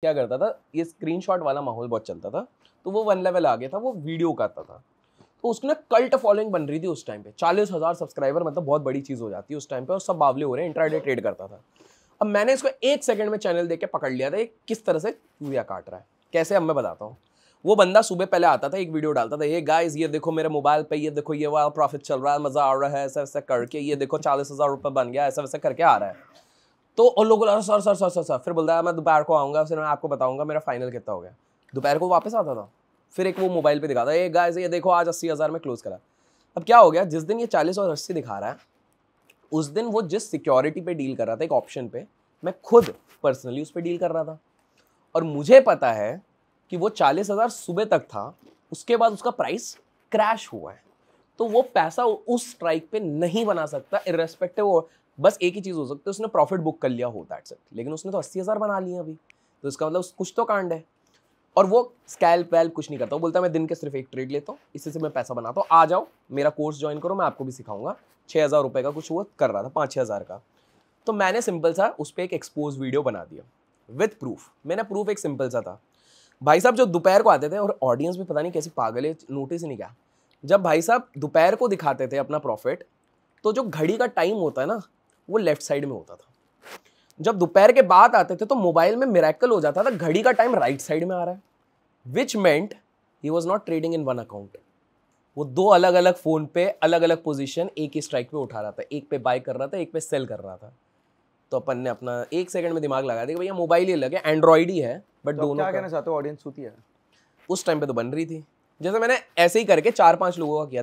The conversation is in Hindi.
क्या करता था ये स्क्रीन वाला माहौल बहुत चलता था तो वो वन लेवल आ गया था वो वीडियो करता था तो उसके ना कल्ट फॉलोइंग बन रही थी उस टाइम पे चालीस हज़ार सब्सक्राइबर मतलब बहुत बड़ी चीज़ हो जाती है उस टाइम पे और सब बावले हो रहे हैं इंट्राडे ट्रेड करता था अब मैंने इसको एक सेकंड में चैनल देख के पकड़ लिया था एक किस तरह से चूहिया काट रहा है कैसे अब मैं बताता हूँ वो बंदा सुबह पहले आता था एक वीडियो डालता था ये गाइज ये देखो मेरे मोबाइल पर ये देखो ये वाला प्रॉफिट चल रहा है मज़ा आ रहा है ऐसा वैसा करके ये देखो चालीस हज़ार बन गया ऐसा वैसा करके आ रहा है तो और लोग बोला sir sir sir sir sir फिर बोलता है मैं दोपहर को आऊँगा फिर मैं आपको बताऊँगा मेरा फाइनल कितना हो गया दोपहर को वापस आता था फिर एक वो मोबाइल पे दिखाता है गाय से ये देखो आज अस्सी हज़ार में क्लोज़ करा अब क्या हो गया जिस दिन ये चालीस और अस्सी दिखा रहा है उस दिन वो जिस सिक्योरिटी पे डील कर रहा था एक ऑप्शन पे मैं खुद पर्सनली उस पर डील कर रहा था और मुझे पता है कि वो चालीस हज़ार सुबह तक था उसके बाद उसका प्राइस क्रैश हुआ है तो वो पैसा उस स्ट्राइक पे नहीं बना सकता इरेस्पेक्टिव बस एक ही चीज़ हो सकती है उसने प्रॉफिट बुक कर लिया हो दैट्स लेकिन उसने तो अस्सी हज़ार बना लिया अभी तो इसका मतलब कुछ तो कांड है और वो स्कैल पैल कुछ नहीं करता वो बोलता मैं दिन के सिर्फ एक ट्रेड लेता हूँ इससे से मैं पैसा बनाता हूँ आ जाओ मेरा कोर्स ज्वाइन करो मैं आपको भी सिखाऊंगा छः हज़ार रुपये का कुछ वो कर रहा था पाँच छः हज़ार का तो मैंने सिंपल सा उस पर एक एक्सपोज वीडियो बना दिया विथ प्रूफ मैंने प्रूफ एक सिंपल सा था भाई साहब जो दोपहर को आते थे और ऑडियंस भी पता नहीं कैसे पागल है नोटिस ही नहीं क्या जब भाई साहब दोपहर को दिखाते थे अपना प्रॉफिट तो जो घड़ी का टाइम होता है ना वो लेफ्ट साइड में होता था जब दोपहर के बाद आते थे तो मोबाइल में मेरेकल हो जाता था घड़ी का टाइम राइट साइड में आ रहा है which meant he was not trading in one account वो दो अलग अलग फ़ोन पे अलग अलग पोजीशन एक ही स्ट्राइक पे उठा रहा था एक पे बाय कर रहा था एक पे सेल कर रहा था तो अपन ने अपना एक सेकंड में दिमाग लगा दिया भैया मोबाइल ही अलग है एंड्रॉइड ही है बट तो दोनों क्या कहना चाहते हो ऑडियंस होती है उस टाइम पे तो बन रही थी जैसे मैंने ऐसे ही करके चार पांच लोगों का किया